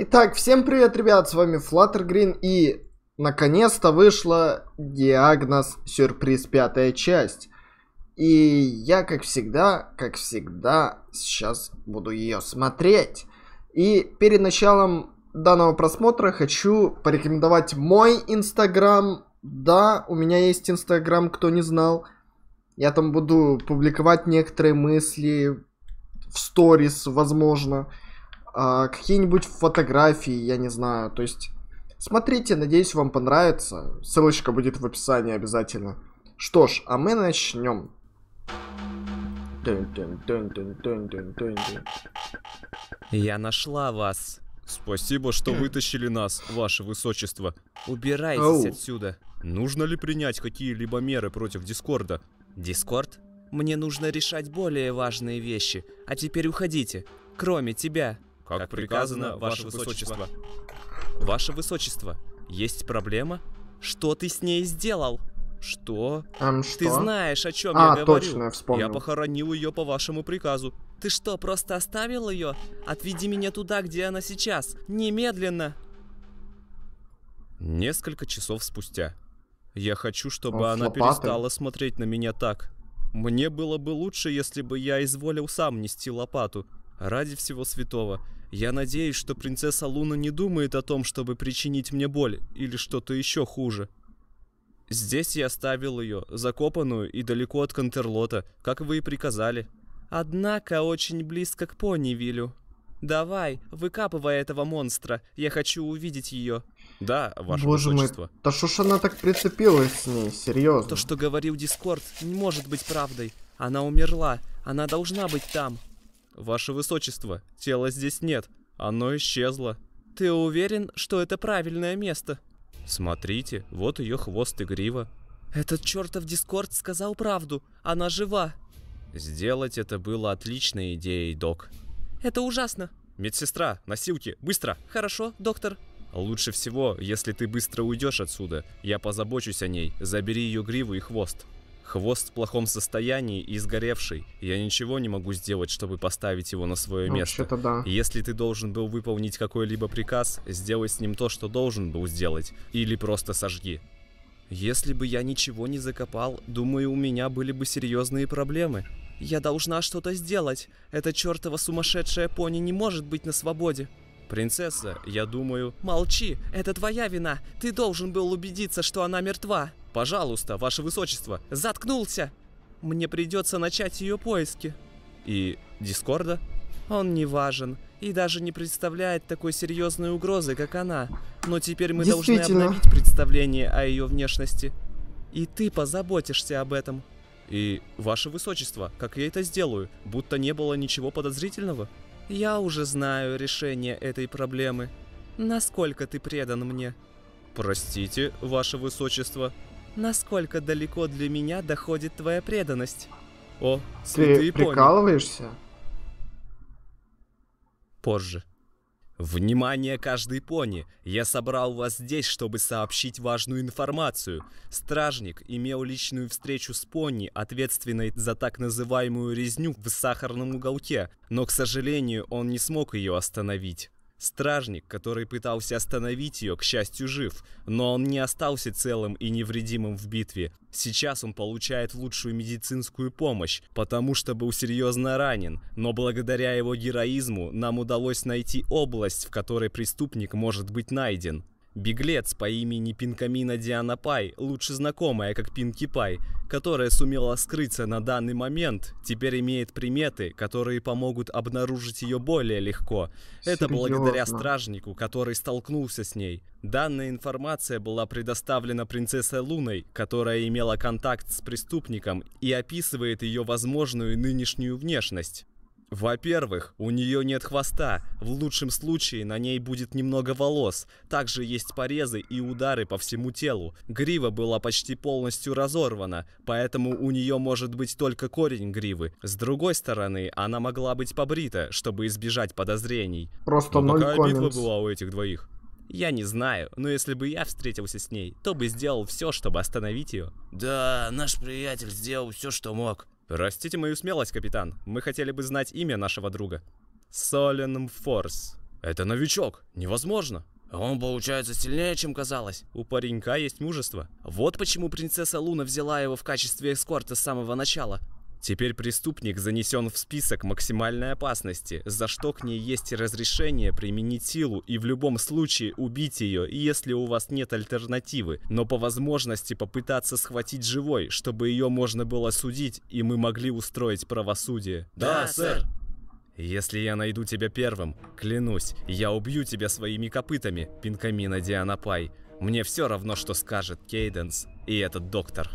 Итак, всем привет, ребят, с вами Flutter Green и наконец-то вышла Диагноз Сюрприз пятая часть. И я, как всегда, как всегда, сейчас буду ее смотреть. И перед началом данного просмотра хочу порекомендовать мой инстаграм. Да, у меня есть инстаграм, кто не знал. Я там буду публиковать некоторые мысли в сторис, возможно. Возможно а, какие-нибудь фотографии, я не знаю. То есть, смотрите, надеюсь, вам понравится. Ссылочка будет в описании обязательно. Что ж, а мы начнем. Я нашла вас. Спасибо, что вытащили нас, ваше высочество. Убирайтесь Оу. отсюда. Нужно ли принять какие-либо меры против Дискорда? Дискорд? Мне нужно решать более важные вещи. А теперь уходите. Кроме тебя. Как, как приказано, ваше высочество. Ваше высочество, есть проблема? Что ты с ней сделал? Что? Эм, что? Ты знаешь, о чем а, я говорю. А, Точно, я, вспомнил. я похоронил ее по вашему приказу. Ты что, просто оставил ее? Отведи меня туда, где она сейчас. Немедленно. Несколько часов спустя. Я хочу, чтобы Он она лопатой. перестала смотреть на меня так. Мне было бы лучше, если бы я изволил сам нести лопату. Ради всего святого. Я надеюсь, что принцесса Луна не думает о том, чтобы причинить мне боль или что-то еще хуже. Здесь я оставил ее, закопанную и далеко от Контерлота, как вы и приказали. Однако очень близко к пони Понивилю. Давай, выкапывай этого монстра, я хочу увидеть ее. Да, ваше Боже высочество. мой, да что ж она так прицепилась с ней, серьезно? То, что говорил Дискорд, не может быть правдой. Она умерла, она должна быть там. «Ваше высочество, тела здесь нет. Оно исчезло». «Ты уверен, что это правильное место?» «Смотрите, вот ее хвост и грива». «Этот чертов Дискорд сказал правду. Она жива». Сделать это было отличной идеей, док. «Это ужасно». «Медсестра, носилки, быстро!» «Хорошо, доктор». «Лучше всего, если ты быстро уйдешь отсюда. Я позабочусь о ней. Забери ее гриву и хвост». Хвост в плохом состоянии и сгоревший. Я ничего не могу сделать, чтобы поставить его на свое ну, место. Да. Если ты должен был выполнить какой-либо приказ, сделай с ним то, что должен был сделать. Или просто сожги. Если бы я ничего не закопал, думаю, у меня были бы серьезные проблемы. Я должна что-то сделать. Эта чертова сумасшедшая пони не может быть на свободе. Принцесса, я думаю... Молчи, это твоя вина. Ты должен был убедиться, что она мертва. Пожалуйста, ваше высочество, заткнулся! Мне придется начать ее поиски. И Дискорда? Он не важен и даже не представляет такой серьезной угрозы, как она. Но теперь мы должны обновить представление о ее внешности. И ты позаботишься об этом. И, ваше высочество, как я это сделаю, будто не было ничего подозрительного? Я уже знаю решение этой проблемы. Насколько ты предан мне? Простите, ваше высочество, насколько далеко для меня доходит твоя преданность. О, святые Ты пони. прикалываешься? Позже. Внимание каждой пони! Я собрал вас здесь, чтобы сообщить важную информацию. Стражник имел личную встречу с пони, ответственной за так называемую резню в сахарном уголке, но, к сожалению, он не смог ее остановить. Стражник, который пытался остановить ее, к счастью, жив, но он не остался целым и невредимым в битве. Сейчас он получает лучшую медицинскую помощь, потому что был серьезно ранен, но благодаря его героизму нам удалось найти область, в которой преступник может быть найден. Беглец по имени Пинкамина Диана Пай, лучше знакомая как Пинки Пай, которая сумела скрыться на данный момент, теперь имеет приметы, которые помогут обнаружить ее более легко. Это благодаря стражнику, который столкнулся с ней. Данная информация была предоставлена принцессой Луной, которая имела контакт с преступником и описывает ее возможную нынешнюю внешность. Во-первых, у нее нет хвоста, в лучшем случае на ней будет немного волос, также есть порезы и удары по всему телу. Грива была почти полностью разорвана, поэтому у нее может быть только корень гривы. С другой стороны, она могла быть побрита, чтобы избежать подозрений. Просто ну, ноль какая коммент. битва была у этих двоих? Я не знаю, но если бы я встретился с ней, то бы сделал все, чтобы остановить ее. Да, наш приятель сделал все, что мог. Простите мою смелость, капитан. Мы хотели бы знать имя нашего друга. Солен Форс. Это новичок. Невозможно. Он, получается, сильнее, чем казалось. У паренька есть мужество. Вот почему принцесса Луна взяла его в качестве эскорта с самого начала. Теперь преступник занесен в список максимальной опасности, за что к ней есть разрешение применить силу и в любом случае убить ее, если у вас нет альтернативы, но по возможности попытаться схватить живой, чтобы ее можно было судить и мы могли устроить правосудие. Да, сэр! Если я найду тебя первым, клянусь, я убью тебя своими копытами, Пинкамина Диана Пай. Мне все равно, что скажет Кейденс и этот доктор.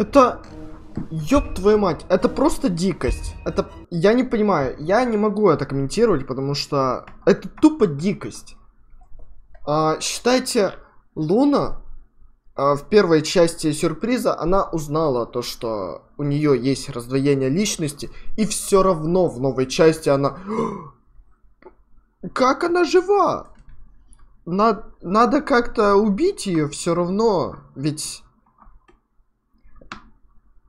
Это... Ёб твою мать, это просто дикость. Это... Я не понимаю, я не могу это комментировать, потому что это тупо дикость. А, считайте, Луна а, в первой части сюрприза, она узнала то, что у нее есть раздвоение личности, и все равно в новой части она... Как она жива? Над... Надо как-то убить ее все равно, ведь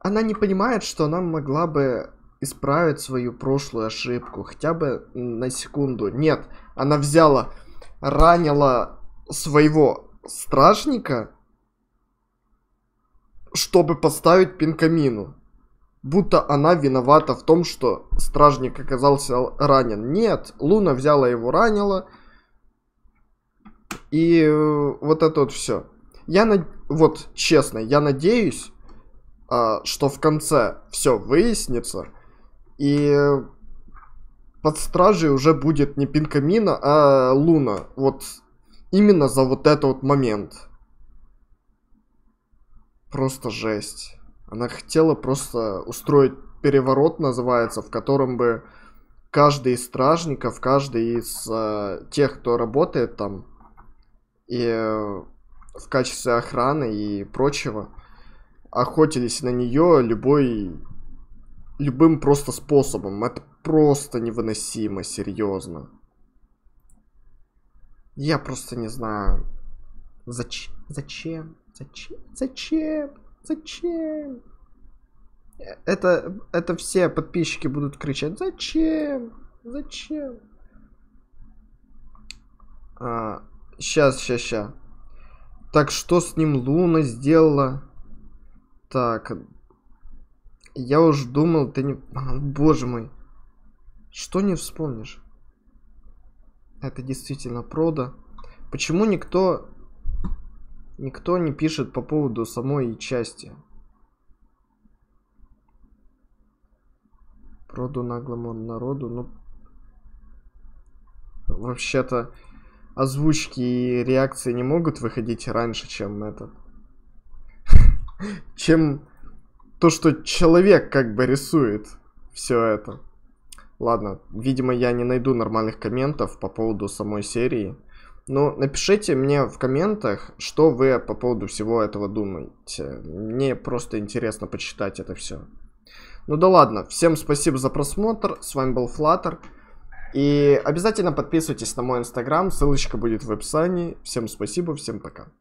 она не понимает, что она могла бы исправить свою прошлую ошибку, хотя бы на секунду. Нет, она взяла, ранила своего стражника, чтобы поставить пинкамину. Будто она виновата в том, что стражник оказался ранен. Нет, Луна взяла его, ранила. И э, вот это вот все. Я над... вот честно, я надеюсь, а, что в конце все выяснится, и под стражей уже будет не Пинкамина, а Луна. Вот именно за вот этот вот момент. Просто жесть. Она хотела просто устроить переворот, называется, в котором бы каждый из стражников, каждый из э, тех, кто работает там, и э, в качестве охраны и прочего, охотились на нее любой, любым просто способом. Это просто невыносимо, серьезно. Я просто не знаю, зач... зачем, зачем, зачем, зачем. Это, это все подписчики будут кричать, зачем, зачем. А, сейчас, сейчас, сейчас. Так что с ним Луна сделала? Так. Я уж думал, ты не... А, боже мой. Что не вспомнишь? Это действительно прода. Почему никто... Никто не пишет по поводу самой части? Проду наглому народу, ну... Вообще-то озвучки и реакции не могут выходить раньше, чем этот чем то, что человек как бы рисует все это. Ладно, видимо, я не найду нормальных комментов по поводу самой серии. Но напишите мне в комментах, что вы по поводу всего этого думаете. Мне просто интересно почитать это все. Ну да ладно, всем спасибо за просмотр, с вами был Flutter. И обязательно подписывайтесь на мой инстаграм, ссылочка будет в описании. Всем спасибо, всем пока.